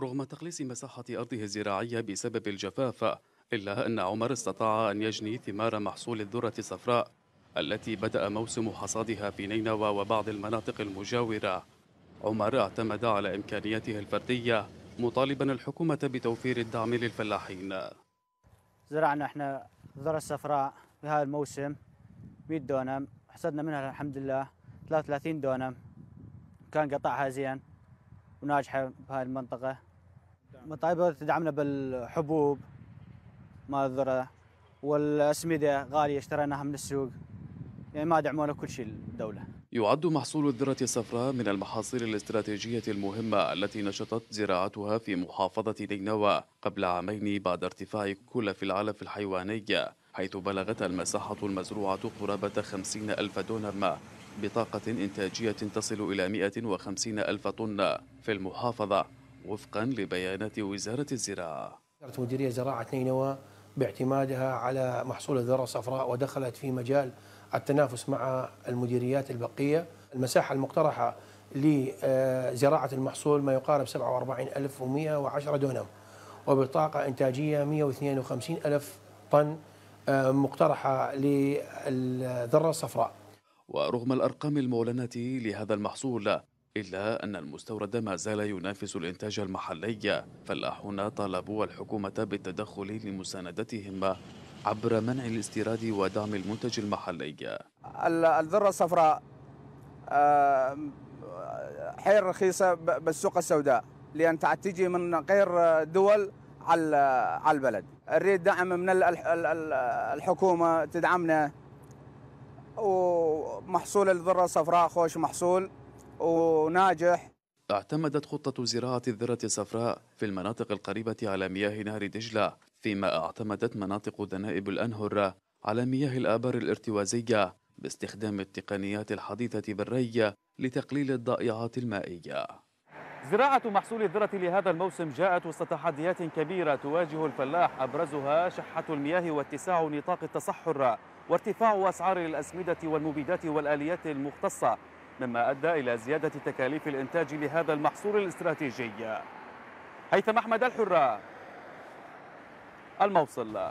رغم تقليص مساحة أرضه الزراعية بسبب الجفاف إلا أن عمر استطاع أن يجني ثمار محصول الذرة الصفراء التي بدأ موسم حصادها في نينوى وبعض المناطق المجاورة عمر اعتمد على إمكانياته الفردية مطالبا الحكومة بتوفير الدعم للفلاحين زرعنا احنا الذرة الصفراء في هذا الموسم 100 دونم حصدنا منها الحمد لله 33 دونم كان قطعها زين وناجحة بهاي المنطقة طيبة تدعمنا بالحبوب ما الذرة والأسمدة غالية اشتريناها من السوق يعني ما دعمونا كل شيء الدولة يعد محصول الذرة الصفراء من المحاصيل الاستراتيجية المهمة التي نشطت زراعتها في محافظة نينوى قبل عامين بعد ارتفاع كلف العلف الحيواني حيث بلغت المساحة المزروعة قرابة 50 ألف ما بطاقة إنتاجية تصل إلى 150 ألف طن في المحافظة وفقا لبيانات وزارة الزراعة مديرية زراعة نينوى باعتمادها على محصول الذرة الصفراء ودخلت في مجال التنافس مع المديريات البقية المساحة المقترحة لزراعة المحصول ما يقارب 47110 دونم وبطاقة إنتاجية 152 ألف طن آه، مقترحة للذرة الصفراء ورغم الأرقام المعلنة لهذا المحصول إلا أن المستورد ما زال ينافس الإنتاج المحلي فلاحون طالبوا الحكومة بالتدخل لمساندتهم عبر منع الاستيراد ودعم المنتج المحلي الذرة الصفراء آه، حير رخيصة بالسوق السوداء لأن تجي من غير دول على على البلد نريد دعم من الحكومة تدعمنا ومحصول الذرة الصفراء خوش محصول وناجح اعتمدت خطة زراعة الذرة الصفراء في المناطق القريبة على مياه نهر دجلة فيما اعتمدت مناطق دنائب الأنهر على مياه الآبار الارتوازية باستخدام التقنيات الحديثة بالري لتقليل الضائعات المائية زراعة محصول الذرة لهذا الموسم جاءت وسط تحديات كبيرة تواجه الفلاح أبرزها شحة المياه واتساع نطاق التصحر وارتفاع أسعار الأسمدة والمبيدات والآليات المختصة مما أدى إلى زيادة تكاليف الإنتاج لهذا المحصول الاستراتيجي هيثم أحمد الحرة الموصل